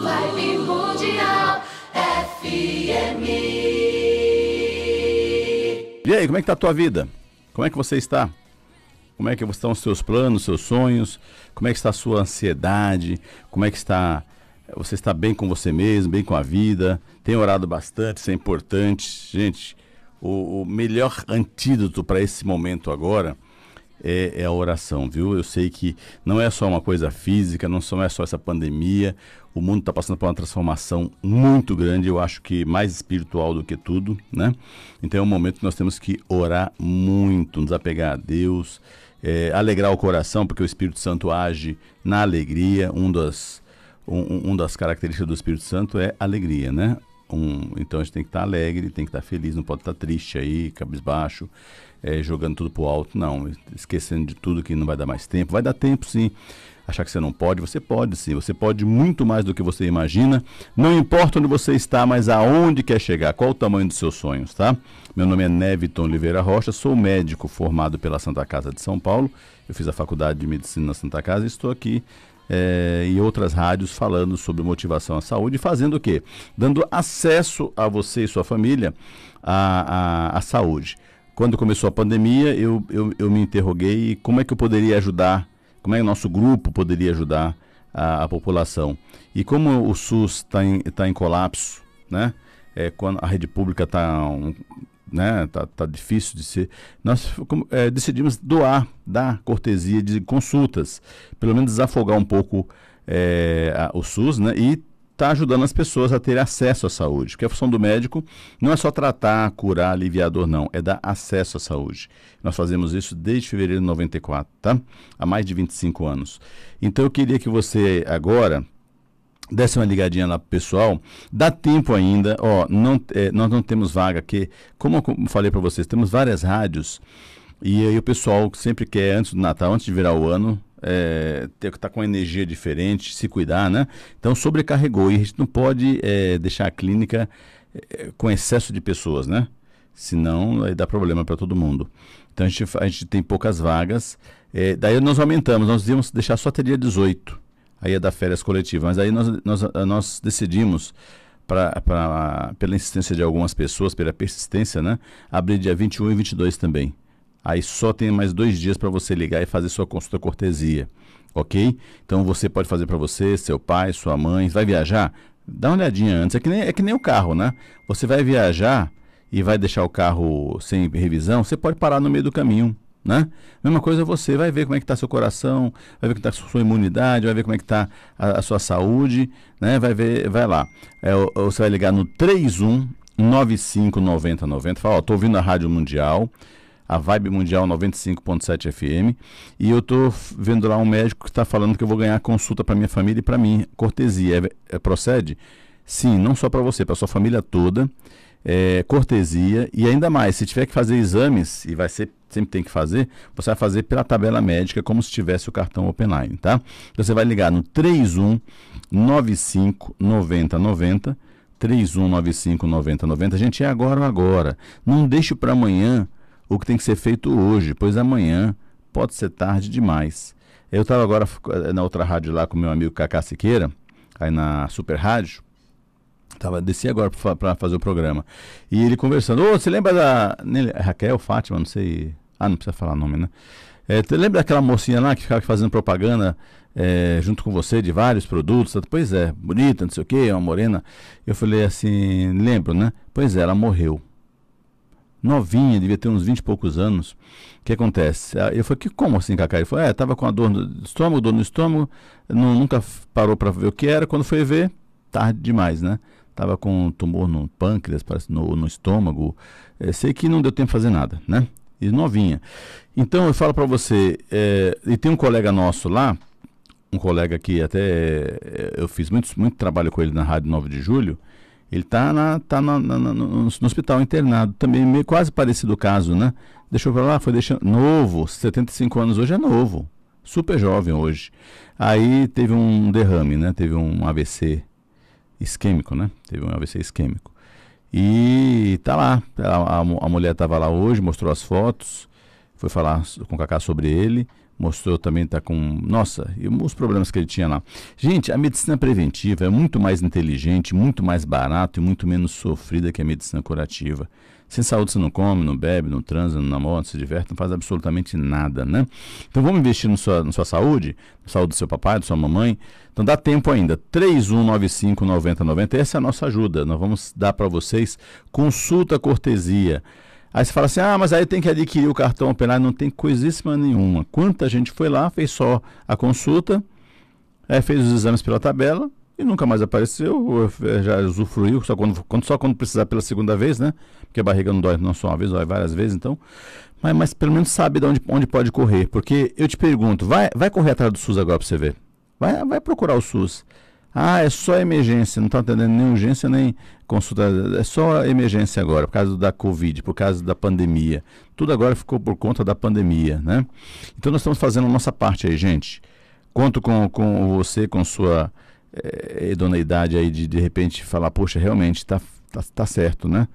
Live Mundial FM. E aí, como é que tá a tua vida? Como é que você está? Como é que estão os seus planos, seus sonhos? Como é que está a sua ansiedade? Como é que está você está bem com você mesmo, bem com a vida? Tem orado bastante, isso é importante. Gente, o, o melhor antídoto para esse momento agora é, é, a oração, viu? Eu sei que não é só uma coisa física, não, só, é só essa pandemia. O mundo está passando por uma transformação muito grande, eu acho que mais espiritual do que tudo, né? Então é um momento que nós temos que orar muito, nos apegar a Deus, é, alegrar o coração, porque o Espírito Santo age na alegria. Um das, um, um das características do Espírito Santo é alegria, né? Um, então a gente tem que estar tá alegre, tem que estar tá feliz, não pode estar tá triste aí, cabisbaixo. baixo é, jogando tudo pro alto, não. Esquecendo de tudo que não vai dar mais tempo. Vai dar tempo sim. Achar que você não pode, você pode sim. Você pode muito mais do que você imagina. Não importa onde você está, mas aonde quer chegar, qual o tamanho dos seus sonhos, tá? Meu nome é Neviton Oliveira Rocha, sou médico formado pela Santa Casa de São Paulo. Eu fiz a faculdade de medicina na Santa Casa e estou aqui é, e outras rádios falando sobre motivação à saúde, fazendo o quê? Dando acesso a você e sua família à, à, à saúde. Quando começou a pandemia, eu, eu, eu me interroguei como é que eu poderia ajudar, como é que o nosso grupo poderia ajudar a, a população. E como o SUS está em, tá em colapso, né? É, quando a rede pública está um, né, tá, tá difícil de ser. Nós como, é, decidimos doar, dar cortesia de consultas, pelo menos desafogar um pouco é, a, o SUS, né, e está ajudando as pessoas a ter acesso à saúde. Porque a função do médico não é só tratar, curar, aliviar dor, não. É dar acesso à saúde. Nós fazemos isso desde fevereiro de 94, tá? Há mais de 25 anos. Então eu queria que você agora desse uma ligadinha lá pro pessoal, dá tempo ainda, ó, não, é, nós não temos vaga aqui, como eu falei para vocês, temos várias rádios, e aí o pessoal sempre quer, antes do Natal, antes de virar o ano, é, ter que tá com energia diferente, se cuidar, né? Então sobrecarregou e a gente não pode é, deixar a clínica é, com excesso de pessoas, né? Senão aí dá problema para todo mundo. Então a gente, a gente tem poucas vagas. É, daí nós aumentamos, nós íamos deixar só até dia 18, aí é da férias coletiva. Mas aí nós, nós, nós decidimos, pra, pra, pela insistência de algumas pessoas, pela persistência, né? Abrir dia 21 e 22 também. Aí só tem mais dois dias para você ligar e fazer sua consulta cortesia, ok? Então você pode fazer para você, seu pai, sua mãe. Vai viajar? Dá uma olhadinha antes. É que, nem, é que nem o carro, né? Você vai viajar e vai deixar o carro sem revisão, você pode parar no meio do caminho. Né? Mesma coisa você, vai ver como é que está seu coração, vai ver como está sua imunidade, vai ver como é que está a, a, sua saúde, né? Vai ver, vai lá. É, você vai ligar no 31 90, fala, ó, tô ouvindo a Rádio Mundial, a Vibe Mundial 95.7 FM, e eu tô vendo lá um médico que está falando que eu vou ganhar consulta para minha família e para mim. Cortesia, é, é, procede? Sim, não só para você, para sua família toda. É, cortesia e ainda mais, se tiver que fazer exames, e vai ser sempre tem que fazer, você vai fazer pela tabela médica, como se tivesse o cartão Openline, tá? Então você vai ligar no 31 95 90 90, Gente, é agora ou agora. Não deixe para amanhã o que tem que ser feito hoje, pois amanhã pode ser tarde demais. Eu estava agora eh, na outra rádio lá com meu amigo Cacá Siqueira, aí na Super Rádio. Tava, desci agora para fazer o programa. E ele conversando. Ô, oh, você lembra da. É Raquel, Fátima, não sei. Ah, não precisa falar nome, né? É, você lembra daquela mocinha lá que ficava fazendo propaganda é, junto com você de vários produtos? Pois é, bonita, não sei o quê, é uma morena. Eu falei assim, lembro, né? Pois é, ela morreu novinha, devia ter uns 20 e poucos anos. O que acontece? Ah, eu falei, que como assim, Cacá? Ele falou, é, tava com a dor no estômago, dor no estômago, não, nunca parou para ver o que era. Quando foi ver, tarde demais, né? Tava com um tumor no pâncreas, parece, no, no estômago. É, sei que não deu tempo de fazer nada, né? E novinha. Então eu falo para você, é, e tem um colega nosso lá, um colega que até é, eu fiz muito, muito trabalho com ele na Rádio 9 de Julho, ele está na, tá na, na, na, no, hospital internado, também meio quase parecido o caso, né? Deixou para lá, foi deixando. Novo, 75 anos hoje é novo. Super jovem hoje. Aí teve um derrame, né? Teve um AVC isquêmico, né? Teve um AVC isquêmico. E tá lá. A, a, a mulher estava lá hoje, mostrou as fotos, foi falar com o Cacá sobre ele mostrou também tá com, nossa, e os problemas que ele tinha lá. Gente, a medicina preventiva é muito mais inteligente, muito mais barato e muito menos sofrida que a medicina curativa. Sem saúde você não come, não bebe, não transa, não namora, não se diverte, não faz absolutamente nada, né? Então vamos investir na sua, na sua saúde, na saúde do seu papai, da sua mamãe. Então dá tempo ainda. 3195 9090, essa é a nossa ajuda. Nós vamos dar para vocês consulta cortesia. Aí você fala assim: ah, mas aí tem que adquirir o cartão operário. Não tem coisíssima nenhuma. Quanta gente foi lá, fez só a consulta, é, fez os exames pela tabela e nunca mais apareceu. Eh, já usufruiu, só quando, quando, só quando precisar pela segunda vez, né? Porque a barriga não dói não só uma vez, dói várias vezes, então. Mas, mas pelo menos sabe de onde, onde pode correr. Porque eu te pergunto: vai, vai correr atrás do SUS agora para você ver. Vai, vai procurar o SUS. Ah, é só emergência, não está atendendo nem urgência nem consulta. É só emergência agora, por causa da Covid, por causa da pandemia. Tudo agora ficou por conta da pandemia, né? Então nós estamos fazendo a nossa parte aí, gente. Conto com, com você, com sua é, idoneidade aí de de repente falar, poxa, realmente está tá, tá certo, né?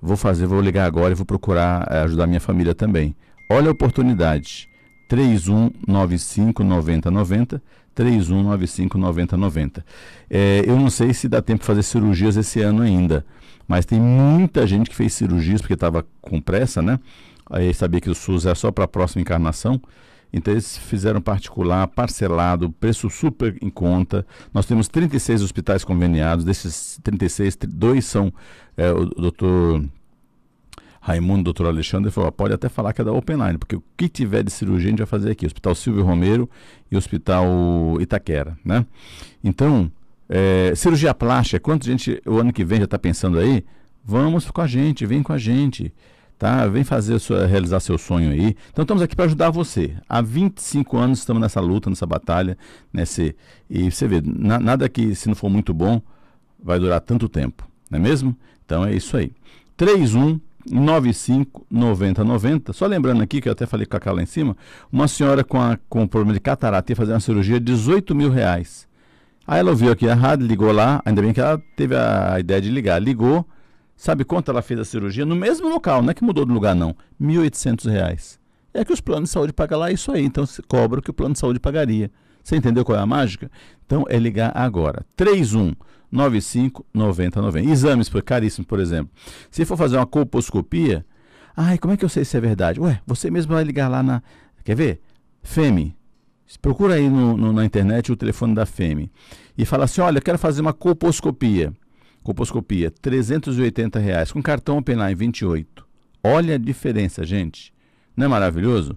Vou fazer, vou ligar agora e vou procurar eh, ajudar minha família também. Olha a oportunidade. 31959090, 31959090. É, eu não sei se dá tempo de fazer cirurgias esse ano ainda, mas tem muita gente que fez cirurgias porque estava com pressa, né? Aí sabia que o SUS era é só para a próxima encarnação. Então eles fizeram particular, parcelado, preço super em conta. Nós temos 36 hospitais conveniados, desses 36, dois são é, o doutor Raimundo, doutor Alexandre, falou: pode até falar que é da Openline, porque o que tiver de cirurgia a gente vai fazer aqui. Hospital Silvio Romero e Hospital Itaquera, né? Então, é, cirurgia plástica, quanto gente o ano que vem já está pensando aí? Vamos com a gente, vem com a gente. Tá? Vem fazer sua, realizar seu sonho aí. Então estamos aqui para ajudar você. Há 25 anos estamos nessa luta, nessa batalha, nesse e você vê, na, nada que se não for muito bom vai durar tanto tempo, não é mesmo? Então é isso aí. 1. 959090. Só lembrando aqui, que eu até falei com a Cacá lá em cima, uma senhora com, a, com problema de catarata ia fazer uma cirurgia de 18 mil reais. Aí ela ouviu aqui a rádio, ligou lá, ainda bem que ela teve a, a ideia de ligar. Ligou, sabe quanto ela fez a cirurgia? No mesmo local, não é que mudou de lugar não, R$ 1.800. É que os planos de saúde pagam lá é isso aí, então se cobra o que o plano de saúde pagaria. Você entendeu qual é a mágica? Então é ligar agora. 31 95 90 90. Exames caríssimos, por exemplo. Se for fazer uma colposcopia, ai, como é que eu sei se é verdade? Ué, você mesmo vai ligar lá na. Quer ver? FEME. Procura aí no, no, na internet o telefone da FEME. E fala assim: olha, eu quero fazer uma colposcopia. Colposcopia, 380 reais. Com cartão OpenLine 28. Olha a diferença, gente. Não é maravilhoso?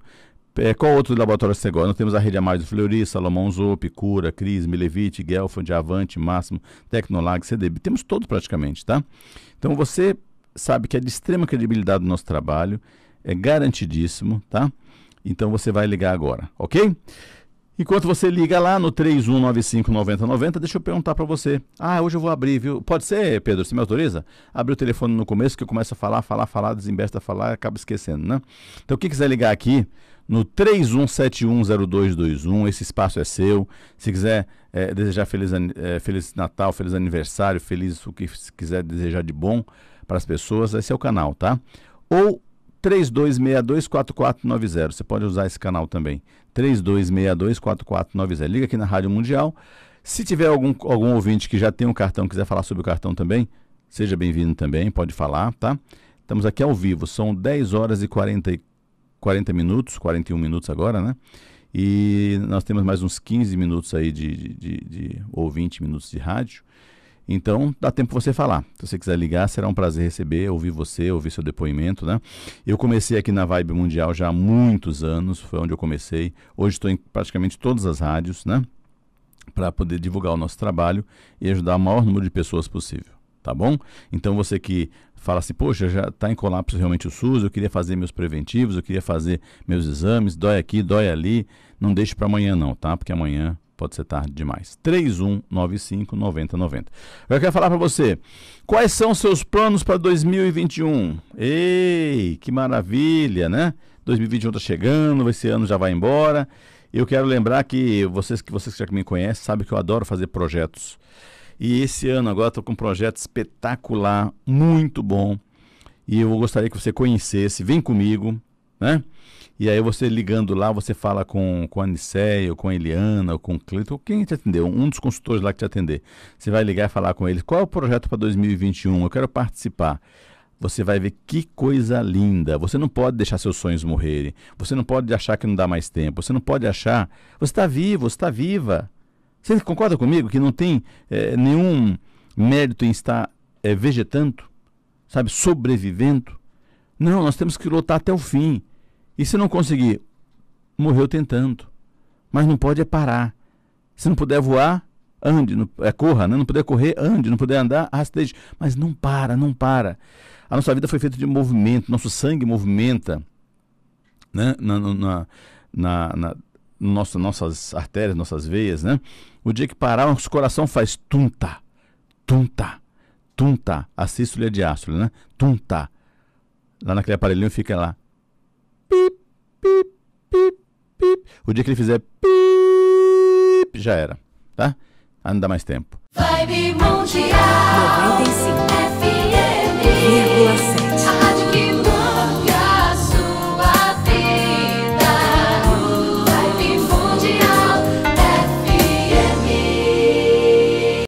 É, qual outro laboratório você gosta? Nós temos a rede mais do Fleury, Salomão Zop, Cura, Cris, Milevite, Gelfand, Avante, Máximo, Tecnolag, CDB. Temos todos praticamente, tá? Então você sabe que é de extrema credibilidade do nosso trabalho, é garantidíssimo, tá? Então você vai ligar agora, ok? Enquanto você liga lá no 31959090, deixa eu perguntar para você. Ah, hoje eu vou abrir, viu? Pode ser, Pedro, você me autoriza? Abri o telefone no começo que eu começo a falar, falar, falar, desembesta falar, acaba esquecendo, né? Então quem quiser ligar aqui, no 31710221. Esse espaço é seu. Se quiser é, desejar feliz, é, feliz Natal, feliz aniversário, feliz o que quiser desejar de bom para as pessoas, esse é o canal, tá? Ou 32624490. Você pode usar esse canal também. 32624490. Liga aqui na Rádio Mundial. Se tiver algum, algum ouvinte que já tem um cartão, quiser falar sobre o cartão também, seja bem-vindo também, pode falar, tá? Estamos aqui ao vivo, são 10 horas e 44 40 minutos, 41 minutos agora, né? E nós temos mais uns 15 minutos aí de, de, de, de ou 20 minutos de rádio. Então, dá tempo você falar. Se você quiser ligar, será um prazer receber, ouvir você, ouvir seu depoimento, né? Eu comecei aqui na Vibe Mundial já há muitos anos, foi onde eu comecei. Hoje estou em praticamente todas as rádios, né? Para poder divulgar o nosso trabalho e ajudar o maior número de pessoas possível, tá bom? Então, você que fala assim, poxa, já está em colapso realmente o SUS, eu queria fazer meus preventivos, eu queria fazer meus exames, dói aqui, dói ali, não deixe para amanhã não, tá? Porque amanhã pode ser tarde demais. 3195 9090. Eu quero falar para você, quais são seus planos para 2021? Ei, que maravilha, né? 2021 está chegando, esse ano já vai embora. Eu quero lembrar que vocês que vocês já me conhecem sabem que eu adoro fazer projetos. E esse ano agora estou com um projeto espetacular, muito bom. E eu gostaria que você conhecesse, vem comigo, né? E aí você ligando lá, você fala com, com a Aniceia, ou com a Eliana, ou com o Cleiton, quem te atendeu, um dos consultores lá que te atender. Você vai ligar e falar com eles, qual é o projeto para 2021? Eu quero participar. Você vai ver que coisa linda. Você não pode deixar seus sonhos morrerem. Você não pode achar que não dá mais tempo. Você não pode achar. Você está vivo, você está viva. Você concorda comigo que não tem é, nenhum mérito em estar é, vegetando, sabe, sobrevivendo? Não, nós temos que lutar até o fim. E se não conseguir, morreu tentando. Mas não pode é parar. Se não puder voar, ande, não, é, eh, corra, né? não puder correr, ande, não puder andar, rasteje. Mas não para, não para. A nossa vida foi feita de movimento, nosso sangue movimenta. Né? Na, na, na, na nosso nossas artérias, nossas veias, né? O dia que parar, o nosso coração faz tunta, tunta, tunta, a sístole e a né? Tunta. Lá naquele aparelhinho fica lá. Pip, pip, pip, pip. O dia que ele fizer pip, já era, tá? Ah, não dá mais tempo. Vibe Mundial 95 FM